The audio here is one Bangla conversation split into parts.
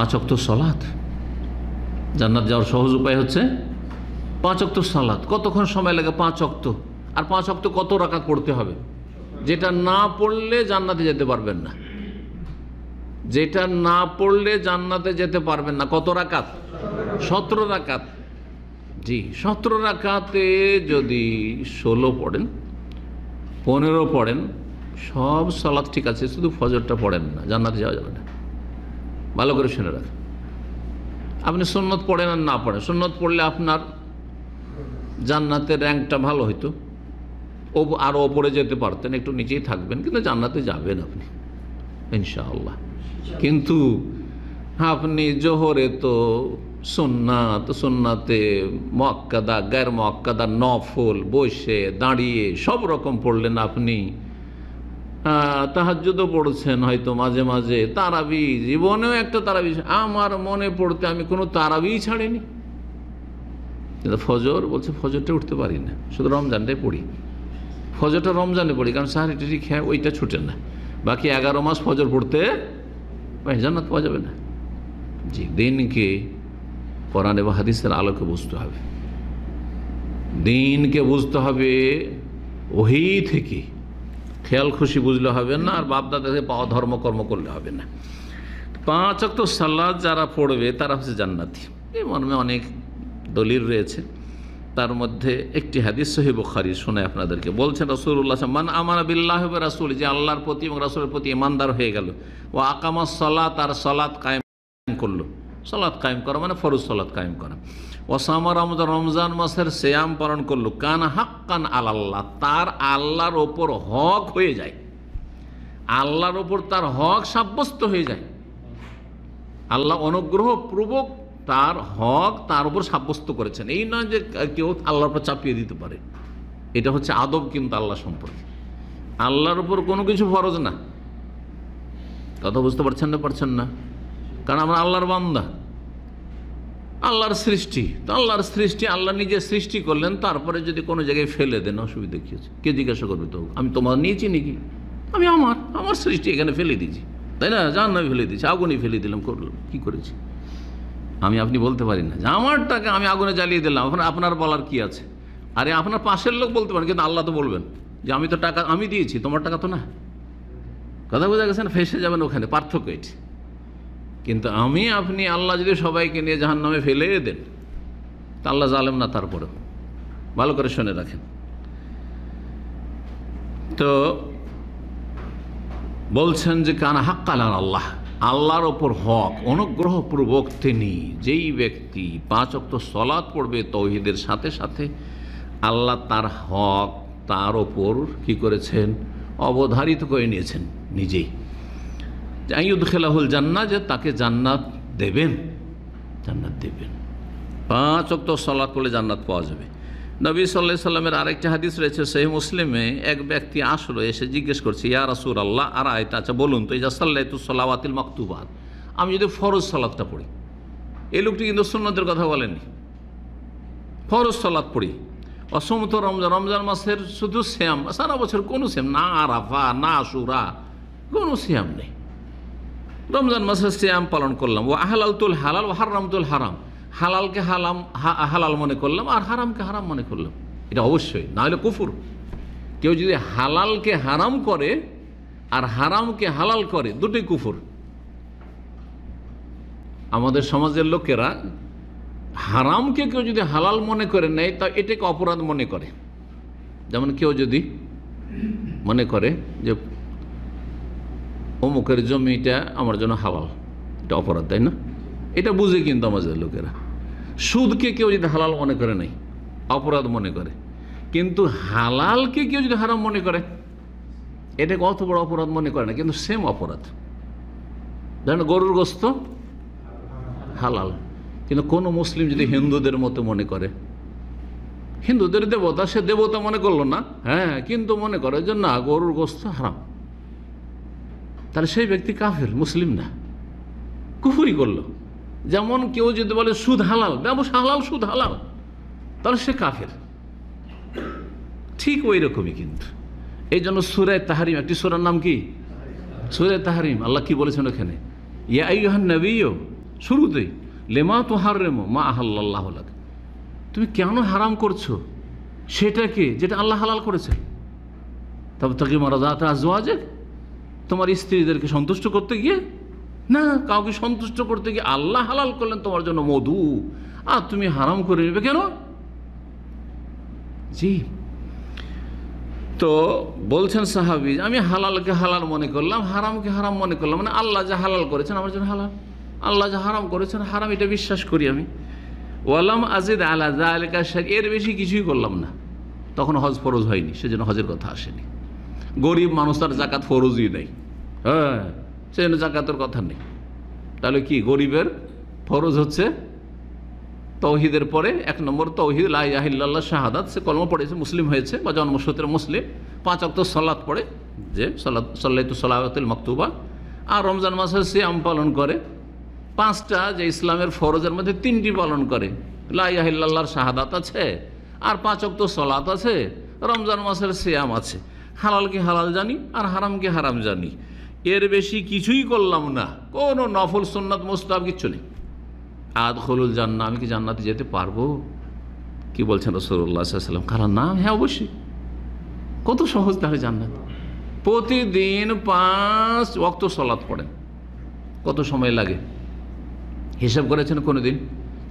পাঁচ অক্ত সলাদ জান্নাত যাওয়ার সহজ উপায় হচ্ছে পাঁচ অক্ত সালাত কতক্ষণ সময় লাগে পাঁচ অক্ত আর পাঁচ অক্ত কত রাখা পড়তে হবে যেটা না পড়লে জান্নাতে যেতে পারবেন না যেটা না পড়লে জান্নাতে যেতে পারবেন না কত রাকাত সতেরো রাকাত জি সতেরো রাকাতে যদি ষোলো পড়েন পনেরো পড়েন সব সালাদ ঠিক আছে শুধু ফজরটা পড়েন না জান্নাতে যাওয়া যাবে না ভালো করে শুনে রাখেন আপনি সন্ন্যত পড়েন আর না পড়েন সন্ন্যত পড়লে আপনার জান্নাতের র্যাঙ্কটা ভালো হইতো ও আরও ওপরে যেতে পারতেন একটু নিচেই থাকবেন কিন্তু জান্নাতে যাবেন আপনি ইনশাআল্লাহ কিন্তু আপনি জোহরে তো সোননাথ সোননাথে মক্কাদা গ্যার মক্কাদা নফল বসে দাঁড়িয়ে সব রকম পড়লেন আপনি হ্যাঁ, তাহাজ্যদও পড়ছেন হয়তো মাঝে মাঝে তারাবি জীবনেও একটা তারাবি আমার মনে পড়তে আমি কোনো তারাবিই ছাড়িনি কিন্তু ফজর বলছে ফজরটা উঠতে পারি না শুধু রমজানটাই পড়ি ফজরটা রমজানে পড়ি কারণ সাহারি টিটি খেয়ে ওইটা ছুটে না বাকি এগারো মাস ফজর পড়তে জান্নাত পাওয়া যাবে না জি দিনকে কোরআন এবং হাদিসের আলোকে বুঝতে হবে দিনকে বুঝতে হবে ওহি থেকে খেয়াল খুশি বুঝলে হবে না আর বাপদাদাকে পাওয়া ধর্মকর্ম করলে হবে না পাঁচ অক্ট সালাদ যারা পড়বে তারা হচ্ছে জান্নাতি এই মর্মে অনেক দলিল রয়েছে তার মধ্যে একটি হাদিস সহিব খারি শোনে আপনাদেরকে বলছেন রসুল্লাহ মান আমার বিল্লাহ রাসুল যে আল্লাহর প্রতি এবং রাসুলের প্রতি ইমানদার হয়ে গেল ও আকামা সলাত আর সলাৎ কায়েম করলো সলাৎ কায়েম করা মানে ফরুজ সলাৎ কায়েম করা ওসামা রমজান রমজান মাসের শ্যাম পালন করলো কান হাক কান আল্লাহ তার আল্লাহর ওপর হক হয়ে যায় আল্লাহর ওপর তার হক সাব্যস্ত হয়ে যায় আল্লাহ অনুগ্রহ অনুগ্রহপূর্বক তার হক তার উপর সাব্যস্ত করেছেন এই নয় যে কেউ আল্লাহর উপর চাপিয়ে দিতে পারে এটা হচ্ছে আদব কিন্তু আল্লাহ সম্পর্কে আল্লাহর উপর কোনো কিছু ফরজ না কথা বুঝতে পারছেন না পারছেন না কারণ আমরা আল্লাহর বান্দা আল্লাহর সৃষ্টি তো আল্লাহর সৃষ্টি আল্লাহ নিজে সৃষ্টি করলেন তারপরে যদি কোনো জায়গায় ফেলে দেন অসুবিধা কি আছে কে জিজ্ঞাসা করবে তো আমি তোমার নিয়েছি নাকি আমি আমার আমার সৃষ্টি এখানে ফেলে দিয়েছি তাই না জান আমি ফেলে দিয়েছি আগুনই ফেলে দিলাম করলাম কি করেছি আমি আপনি বলতে পারি না যে আমারটাকে আমি আগুনে জ্বালিয়ে দিলাম এখন আপনার বলার কি আছে আরে আপনার পাশের লোক বলতে পারেন কিন্তু আল্লাহ তো বলবেন যে আমি তো টাকা আমি দিয়েছি তোমার টাকা তো না কথা বোঝা গেছে না ফেসে যাবেন ওখানে পার্থক্য এটি কিন্তু আমি আপনি আল্লাহ যদি সবাইকে নিয়ে জাহান নামে ফেলে দেন তা আল্লাহ জালেম না তারপরে ভালো করে শুনে রাখেন তো বলছেন যে কান হাক্কালান আল্লাহ আল্লাহর ওপর হক অনুগ্রহপূর্বক তিনি যেই ব্যক্তি পাঁচ অক্ত সলাদ পড়বে তৌহিদের সাথে সাথে আল্লাহ তার হক তার ওপর কি করেছেন অবধারিত করে নিয়েছেন নিজেই আইয়ুদ খেলাহুল জান্না যে তাকে জান্নাত দেবেন জান্নাত দেবেন পাঁচ অক্ত সলাত করলে জান্নাত পাওয়া যাবে নবী সাল্লাহ সাল্লামের আরেকটি হাদিস রয়েছে সেই মুসলিমে এক ব্যক্তি আসলো এসে জিজ্ঞেস করছে ইয়া আসুর আল্লাহ আর আয়তা আচ্ছা বলুন তো ইয়া তু সাল্লাওয়াতিল মকতুবাদ আমি যদি ফরজ সালাদটা পড়ি এই লোকটি কিন্তু সুন্নতের কথা বলেনি ফরজ সালাদ পড়ি অসমত রমজান রমজান মাসের শুধু শ্যাম সারা বছর কোনো শ্যাম না আরাফা না সুরা কোনো শ্যাম নেই রমজান মাসে শ্যাম পালন করলাম ও তুল হালাল ও হারামতুল হারাম হালালকে হালাম হালাল মনে করলাম আর হারামকে হারাম মনে করলাম এটা অবশ্যই না হলে কুফুর কেউ যদি হালালকে হারাম করে আর হারামকে হালাল করে দুটোই কুফুর আমাদের সমাজের লোকেরা হারামকে কেউ যদি হালাল মনে করে নেয় তা এটাকে অপরাধ মনে করে যেমন কেউ যদি মনে করে যে অমুকের জমিটা আমার জন্য হালাল এটা অপরাধ তাই না এটা বুঝে কিন্তু আমাদের লোকেরা সুদকে কেউ যদি হালাল মনে করে নাই অপরাধ মনে করে কিন্তু হালালকে কেউ যদি হারাম মনে করে এটাকে অত বড় অপরাধ মনে করে না কিন্তু সেম অপরাধ ধরেন গরুর গোস্ত হালাল কিন্তু কোনো মুসলিম যদি হিন্দুদের মতো মনে করে হিন্দুদের দেবতা সে দেবতা মনে করলো না হ্যাঁ কিন্তু মনে করে যে না গরুর গোস্ত হারাম তাহলে সেই ব্যক্তি কাফের মুসলিম না কুফুরি করল যেমন কেউ যদি বলে সুদ হালাল ব্যবসা হালাল সুদ হালাল তাহলে সে কাফের ঠিক ওই রকমই কিন্তু এই জন্য সুরায় তাহারিম একটি সুরার নাম কি সুরায় তাহারিম আল্লাহ কি বলেছেন ওখানে ইয়া নবীও শুরুতেই লেমা তো হার রেমো মা আহ্লাহ তুমি কেন হারাম করছো সেটাকে যেটা আল্লাহ হালাল করেছে তবে তাকে মারা যাতে আজ তোমার স্ত্রীদেরকে সন্তুষ্ট করতে গিয়ে না কাউকে সন্তুষ্ট করতে গিয়ে আল্লাহ হালাল করলেন তোমার জন্য মধু আর তুমি হারাম করে নেবে কেন জি তো বলছেন সাহাবি আমি হালালকে হালাল মনে করলাম হারামকে হারাম মনে করলাম মানে আল্লাহ যা হালাল করেছেন আমার জন্য হালাল আল্লাহ যা হারাম করেছেন হারাম এটা বিশ্বাস করি আমি ওয়ালাম আজিদ আলাদা শেখ এর বেশি কিছুই করলাম না তখন হজ ফরজ হয়নি সেজন্য হজের কথা আসেনি গরিব মানুষ তার জাকাত ফরজই নেই হ্যাঁ সেই জাকাতের কথা নেই তাহলে কি গরিবের ফরজ হচ্ছে তৌহিদের পরে এক নম্বর তৌহিদ লাহিল্লা শাহাদাত সে কলম পড়েছে মুসলিম হয়েছে বা জন্মসূত্রে মুসলিম পাঁচ অক্ত সলাত পড়ে যে সলাৎ সল্লাইতু সালাহতুল মকতুবা আর রমজান মাসে শ্যাম পালন করে পাঁচটা যে ইসলামের ফরজের মধ্যে তিনটি পালন করে লাহিল্লাহর শাহাদাত আছে আর পাঁচ অক্ত সলাত আছে রমজান মাসের সিয়াম আছে হালালকে হালাল জানি আর হারামকে হারাম জানি এর বেশি কিছুই করলাম না কোনো নফল সন্ন্যাত মোস্তাব কিচ্ছু নেই আদ খলুল জান্না আমি কি জান্নাতে যেতে পারবো কি বলছেন রসুল্লাহ সাল্লাম কারণ না হ্যাঁ অবশ্যই কত সহজ তাহলে জান্নাত প্রতিদিন পাঁচ অক্ত সলাত পড়েন কত সময় লাগে হিসাব করেছেন কোনো দিন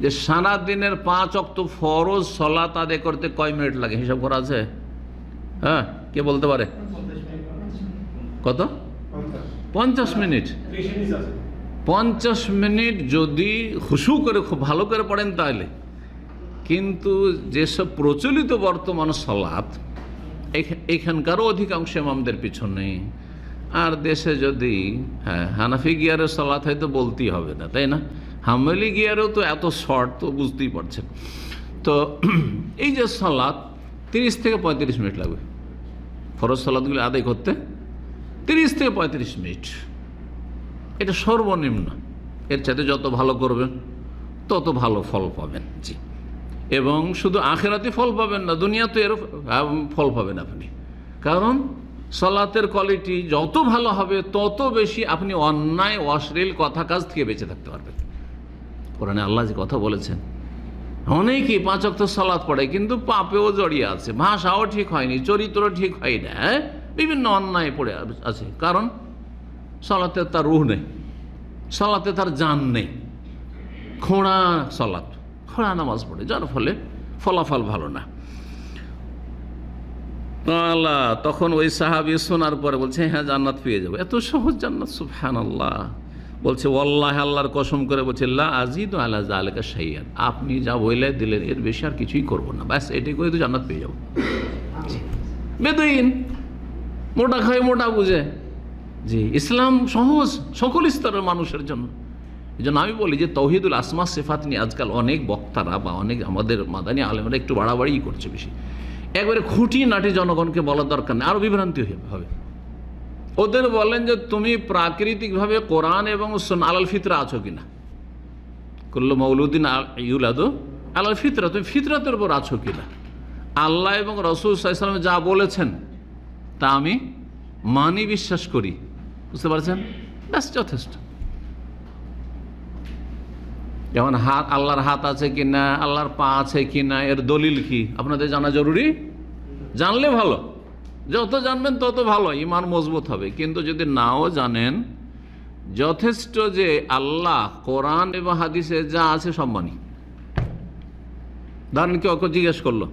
যে সারাদিনের দিনের পাঁচ অক্ত ফরজ সলাত আদে করতে কয় মিনিট লাগে হিসাব করা আছে হ্যাঁ কে বলতে পারে কত পঞ্চাশ মিনিট পঞ্চাশ মিনিট যদি হুসু করে খুব ভালো করে পড়েন তাহলে কিন্তু যেসব প্রচলিত বর্তমান সলাপ এখানকারও অধিকাংশ আমাদের পিছনে আর দেশে যদি হ্যাঁ হানাফি গিয়ারের সলাৎ হয়তো বলতেই হবে না তাই না হামেলি গিয়ারেও তো এত শর্ট তো বুঝতেই পারছেন তো এই যে সলাথ তিরিশ থেকে পঁয়ত্রিশ মিনিট লাগবে ফরজ সালাদগুলি আদায় করতে তিরিশ থেকে পঁয়ত্রিশ মিনিট এটা সর্বনিম্ন এর চাইতে যত ভালো করবেন তত ভালো ফল পাবেন জি এবং শুধু আখেরাতে ফল পাবেন না দুনিয়াতে এর ফল পাবেন আপনি কারণ সলাতের কোয়ালিটি যত ভালো হবে তত বেশি আপনি অন্যায় অশ্লীল কথা কাজ থেকে বেঁচে থাকতে পারবেন কোরআনে আল্লাহ যে কথা বলেছেন অনেকে পাঁচক তো সালাদ পড়ে কিন্তু পাপেও জড়িয়ে আছে ভাষাও ঠিক হয়নি চরিত্র ঠিক হয় না হ্যাঁ? বিভিন্ন অন্যায় পড়ে আছে কারণ সলাতে তার রুহ নেই সলাতে তার জান নেই খোঁড়া সলাত খোঁড়া নামাজ পড়ে যার ফলে ফলাফল ভালো না তখন ওই সাহাবি শোনার পরে বলছে হ্যাঁ জান্নাত পেয়ে যাবো এত সহজ জান্নাত সুফান আল্লাহ বলছে ওল্লাহ আল্লাহর কসম করে বলছে আজি আজিদ আল্লাহ আলেকা সাইয়াদ আপনি যা বইলে দিলেন এর বেশি আর কিছুই করব না ব্যাস এটাই করে তো জান্নাত পেয়ে যাবো বেদইন মোটা খায় মোটা বুঝে জি ইসলাম সহজ সকল স্তরের মানুষের জন্য এই জন্য আমি বলি যে তৌহিদুল আসমা সেফাত নিয়ে আজকাল অনেক বক্তারা বা অনেক আমাদের মাদানী আলেমরা একটু বাড়াবাড়িই করছে বেশি একবারে খুঁটি নাটি জনগণকে বলা দরকার নেই আরও বিভ্রান্তি হবে ওদের বলেন যে তুমি প্রাকৃতিকভাবে কোরআন এবং আলাল ফিতরা আছো কিনা করল মৌলুদ্দিন ইউলাদু আলাল ফিতরা তুমি ফিতরাতের উপর আছো কিনা আল্লাহ এবং রসুল সাইসালাম যা বলেছেন তা আমি মানি বিশ্বাস করি বুঝতে পারছেন ব্যাস যথেষ্ট যেমন হাত আল্লাহর হাত আছে কি না আল্লাহর পা আছে কি না এর দলিল কি আপনাদের জানা জরুরি জানলে ভালো যত জানবেন তত ভালো ইমান মজবুত হবে কিন্তু যদি নাও জানেন যথেষ্ট যে আল্লাহ কোরআন এবং হাদিসে যা আছে সম্মানী ধরেন কেউ কেউ জিজ্ঞেস করলো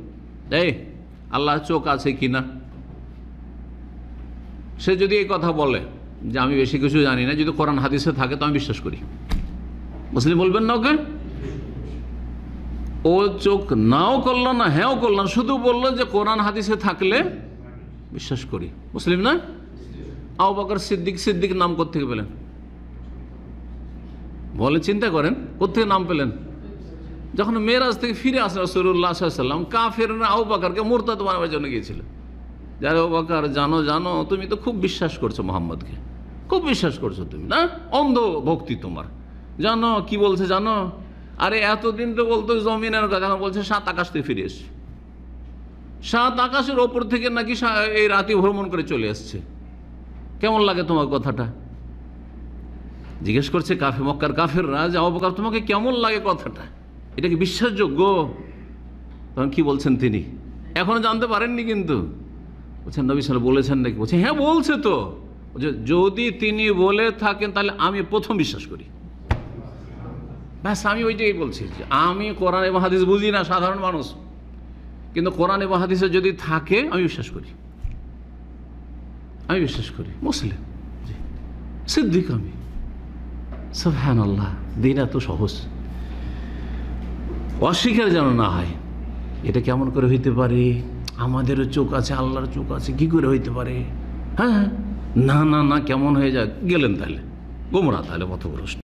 এই আল্লাহ চোখ আছে কি না সে যদি এই কথা বলে যে আমি বেশি কিছু জানি না যদি কোরআন হাদিসে থাকে তো আমি বিশ্বাস করি মুসলিম বলবেন না ওকে ও চোখ নাও করলো না হ্যাঁও করল না শুধু বললো যে কোরআন হাদিসে থাকলে বিশ্বাস করি মুসলিম না আউ বাকর সিদ্দিক সিদ্দিক নাম থেকে পেলেন বলে চিন্তা করেন কোথেকে নাম পেলেন যখন মেয়েরাজ থেকে ফিরে আসেন রসুল্লাহ সাল্লাম কাফেররা আউ বাকরকে মোরতাদ বানাবার জন্য গিয়েছিল যারা ও বাকার জানো জানো তুমি তো খুব বিশ্বাস করছো মোহাম্মদকে খুব বিশ্বাস করছো তুমি না অন্ধ ভক্তি তোমার জানো কি বলছে জানো আরে এতদিন তো বলতো জমিনের কথা বলছে সাত আকাশ থেকে ফিরে এসছে সাত আকাশের ওপর থেকে নাকি এই রাতে ভ্রমণ করে চলে এসছে কেমন লাগে তোমার কথাটা জিজ্ঞেস করছে কাফে মক্কার কাফেররা যে অবকার তোমাকে কেমন লাগে কথাটা এটা কি বিশ্বাসযোগ্য তখন কি বলছেন তিনি এখনও জানতে পারেননি কিন্তু বলছেন নবী সাল বলেছেন নাকি বলছে হ্যাঁ বলছে তো যদি তিনি বলে থাকেন তাহলে আমি প্রথম বিশ্বাস করি ব্যাস আমি ওইটাই বলছি আমি কোরআন এবং হাদিস বুঝি না সাধারণ মানুষ কিন্তু কোরআন এবং হাদিসে যদি থাকে আমি বিশ্বাস করি আমি বিশ্বাস করি মুসলিম সিদ্দিক আমি হ্যান আল্লাহ দিন এত সহজ অস্বীকার যেন না হয় এটা কেমন করে হইতে পারে আমাদেরও চোখ আছে আল্লাহর চোখ আছে কি করে হইতে পারে হ্যাঁ, হ্যাঁ। না না না কেমন হয়ে যাক গেলেন তাহলে গোমরা তাহলে পথগ্রস্ত